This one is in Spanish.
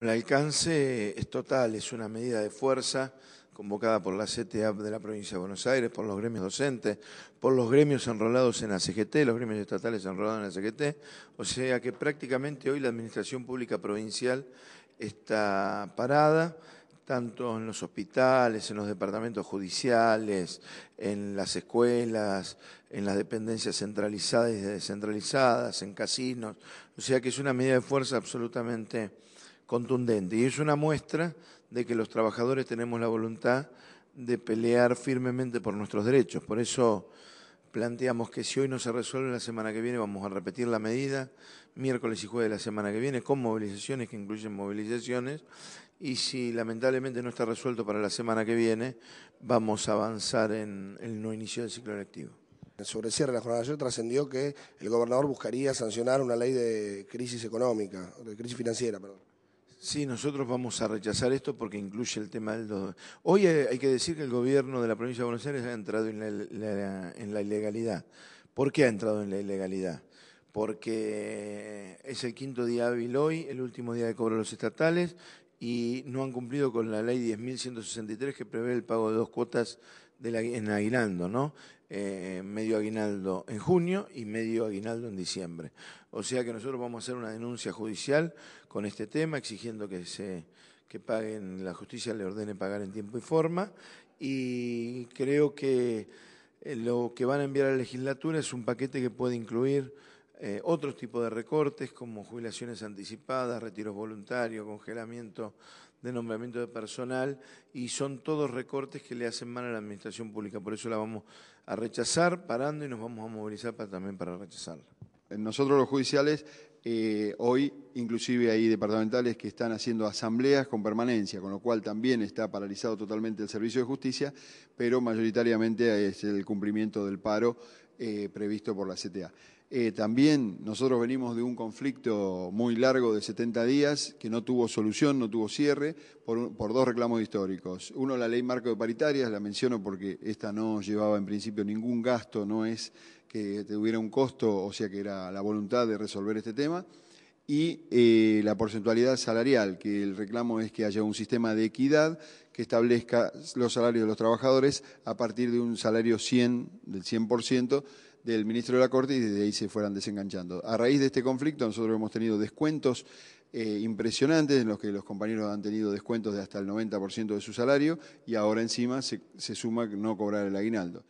El alcance es total, es una medida de fuerza convocada por la CTA de la provincia de Buenos Aires, por los gremios docentes, por los gremios enrolados en la CGT, los gremios estatales enrolados en la CGT, o sea que prácticamente hoy la Administración Pública Provincial está parada, tanto en los hospitales, en los departamentos judiciales, en las escuelas, en las dependencias centralizadas y descentralizadas, en casinos, o sea que es una medida de fuerza absolutamente contundente y es una muestra de que los trabajadores tenemos la voluntad de pelear firmemente por nuestros derechos. Por eso planteamos que si hoy no se resuelve la semana que viene vamos a repetir la medida miércoles y jueves de la semana que viene con movilizaciones que incluyen movilizaciones y si lamentablemente no está resuelto para la semana que viene vamos a avanzar en el no inicio del ciclo electivo. Sobre el cierre de la jornada de ayer trascendió que el gobernador buscaría sancionar una ley de crisis económica, de crisis financiera, perdón. Sí, nosotros vamos a rechazar esto porque incluye el tema del... Hoy eh, hay que decir que el gobierno de la provincia de Buenos Aires ha entrado en la, en la ilegalidad. ¿Por qué ha entrado en la ilegalidad? Porque es el quinto día hábil hoy, el último día de cobro de los estatales, y no han cumplido con la ley 10.163 que prevé el pago de dos cuotas en aguinaldo, ¿no? Eh, medio aguinaldo en junio y medio aguinaldo en diciembre. O sea que nosotros vamos a hacer una denuncia judicial con este tema, exigiendo que se que paguen, la justicia le ordene pagar en tiempo y forma. Y creo que eh, lo que van a enviar a la legislatura es un paquete que puede incluir eh, otro tipo de recortes como jubilaciones anticipadas, retiros voluntarios, congelamiento de nombramiento de personal y son todos recortes que le hacen mal a la administración pública. Por eso la vamos a rechazar parando y nos vamos a movilizar también para rechazarla. Nosotros los judiciales eh, hoy inclusive hay departamentales que están haciendo asambleas con permanencia, con lo cual también está paralizado totalmente el servicio de justicia, pero mayoritariamente es el cumplimiento del paro eh, previsto por la CTA. Eh, también nosotros venimos de un conflicto muy largo de 70 días que no tuvo solución, no tuvo cierre, por, por, dos reclamos históricos. Uno, la ley marco de paritarias, la menciono porque esta no llevaba en principio ningún gasto, no es que tuviera un costo, o sea que era la voluntad de resolver este tema y eh, la porcentualidad salarial, que el reclamo es que haya un sistema de equidad que establezca los salarios de los trabajadores a partir de un salario 100, del 100% del ministro de la Corte y desde ahí se fueran desenganchando. A raíz de este conflicto nosotros hemos tenido descuentos eh, impresionantes en los que los compañeros han tenido descuentos de hasta el 90% de su salario y ahora encima se suma no cobrar el aguinaldo.